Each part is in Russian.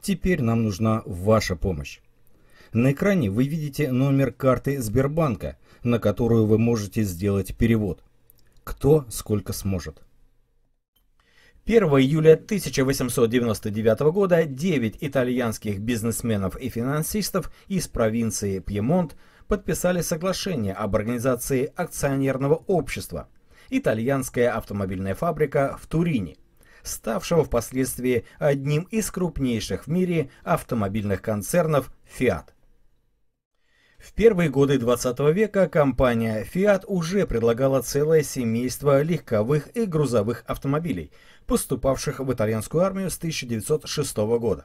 Теперь нам нужна ваша помощь. На экране вы видите номер карты Сбербанка, на которую вы можете сделать перевод. Кто сколько сможет. 1 июля 1899 года 9 итальянских бизнесменов и финансистов из провинции Пьемонт подписали соглашение об организации акционерного общества «Итальянская автомобильная фабрика в Турине», ставшего впоследствии одним из крупнейших в мире автомобильных концернов Fiat. В первые годы 20 века компания Fiat уже предлагала целое семейство легковых и грузовых автомобилей, поступавших в итальянскую армию с 1906 года.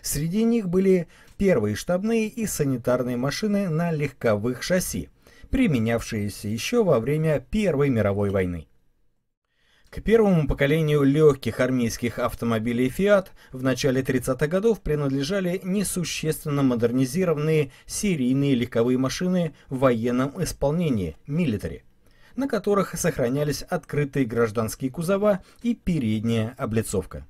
Среди них были первые штабные и санитарные машины на легковых шасси, применявшиеся еще во время Первой мировой войны. К первому поколению легких армейских автомобилей Fiat в начале 30-х годов принадлежали несущественно модернизированные серийные легковые машины в военном исполнении «Милитари», на которых сохранялись открытые гражданские кузова и передняя облицовка.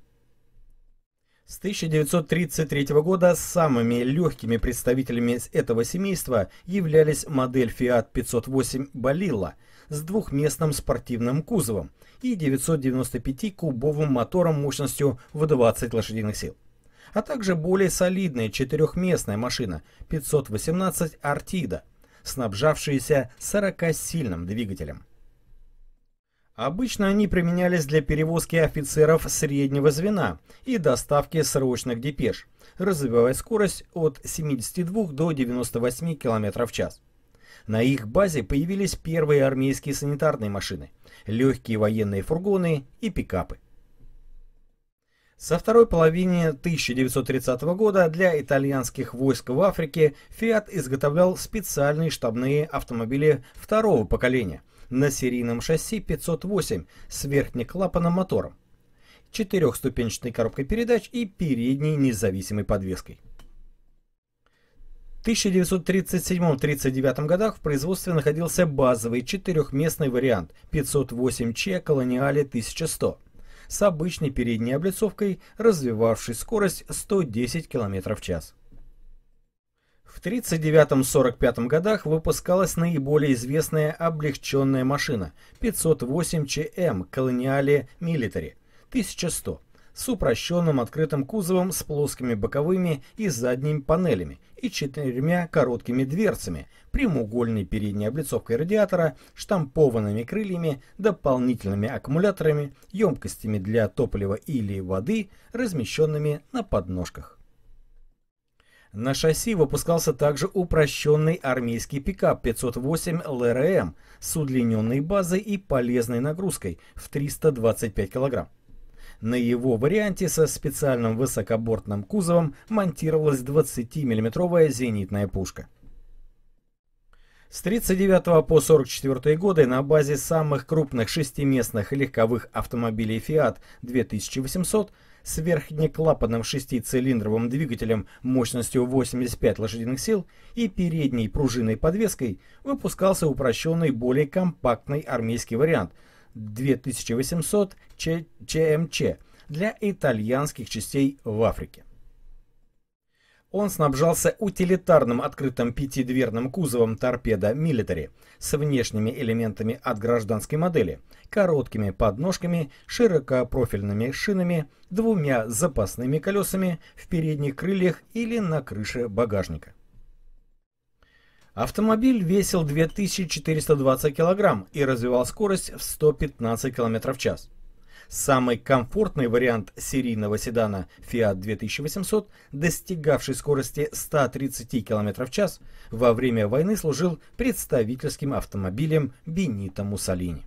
С 1933 года самыми легкими представителями этого семейства являлись модель Fiat 508 Balilla с двухместным спортивным кузовом и 995-кубовым мотором мощностью в 20 лошадиных сил, а также более солидная четырехместная машина 518 Artida, снабжавшаяся 40-сильным двигателем. Обычно они применялись для перевозки офицеров среднего звена и доставки срочных депеш, развивая скорость от 72 до 98 км в час. На их базе появились первые армейские санитарные машины, легкие военные фургоны и пикапы. Со второй половины 1930 года для итальянских войск в Африке Фиат изготовлял специальные штабные автомобили второго поколения – на серийном шасси 508 с верхнеклапанным мотором, четырехступенчатой коробкой передач и передней независимой подвеской. В 1937-39 годах в производстве находился базовый четырехместный вариант 508Ч Колониале 1100 с обычной передней облицовкой, развивавшей скорость 110 км в час. В 1939-1945 годах выпускалась наиболее известная облегченная машина 508 ЧМ Coloniale Милитари 1100 с упрощенным открытым кузовом с плоскими боковыми и задними панелями и четырьмя короткими дверцами, прямоугольной передней облицовкой радиатора, штампованными крыльями, дополнительными аккумуляторами, емкостями для топлива или воды, размещенными на подножках. На шасси выпускался также упрощенный армейский пикап 508 ЛРМ с удлиненной базой и полезной нагрузкой в 325 кг. На его варианте со специальным высокобортным кузовом монтировалась 20 миллиметровая зенитная пушка. С 1939 по 1944 годы на базе самых крупных шестиместных легковых автомобилей Fiat 2800 с верхнеклапанным шестицилиндровым двигателем мощностью 85 лошадиных сил и передней пружинной подвеской выпускался упрощенный более компактный армейский вариант 2800 ЧМЧ для итальянских частей в Африке. Он снабжался утилитарным открытым пятидверным кузовом торпеда «Милитари» с внешними элементами от гражданской модели, короткими подножками, широкопрофильными шинами, двумя запасными колесами в передних крыльях или на крыше багажника. Автомобиль весил 2420 кг и развивал скорость в 115 км в час. Самый комфортный вариант серийного седана Fiat 2800, достигавший скорости 130 км в час, во время войны служил представительским автомобилем Бенито Муссолини.